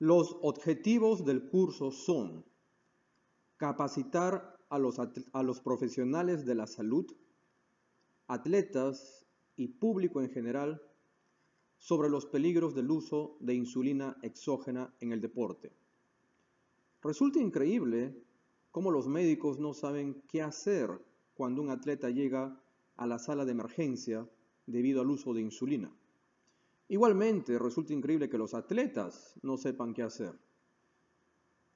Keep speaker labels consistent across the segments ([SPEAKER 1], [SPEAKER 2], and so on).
[SPEAKER 1] Los objetivos del curso son capacitar a los, profesionales de la salud, atletas y público en general sobre los peligros del uso de insulina exógena en el deporte. Resulta increíble cómo los médicos no saben qué hacer cuando un atleta llega a la sala de emergencia debido al uso de insulina. Igualmente, resulta increíble que los atletas no sepan qué hacer.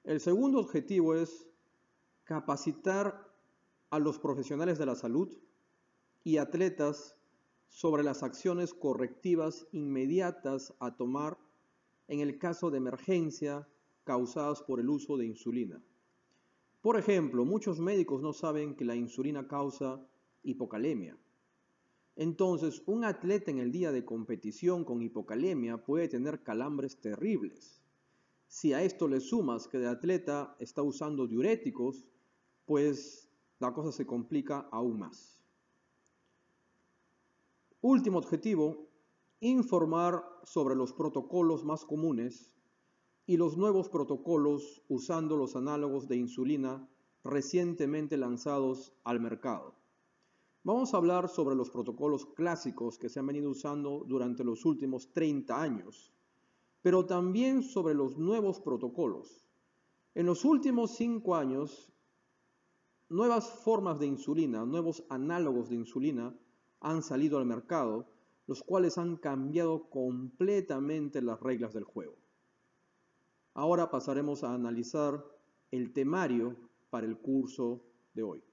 [SPEAKER 1] El segundo objetivo es capacitar a los profesionales de la salud y atletas sobre las acciones correctivas inmediatas a tomar en el caso de emergencia causadas por el uso de insulina. Por ejemplo, muchos médicos no saben que la insulina causa hipocalemia. Entonces, un atleta en el día de competición con hipocalemia puede tener calambres terribles. Si a esto le sumas que el atleta está usando diuréticos, pues la cosa se complica aún más. Último objetivo, informar sobre los protocolos más comunes y los nuevos protocolos usando los análogos de insulina recientemente lanzados al mercado. Vamos a hablar sobre los protocolos clásicos que se han venido usando durante los últimos 30 años, pero también sobre los nuevos protocolos. En los últimos 5 años, nuevas formas de insulina, nuevos análogos de insulina han salido al mercado, los cuales han cambiado completamente las reglas del juego. Ahora pasaremos a analizar el temario para el curso de hoy.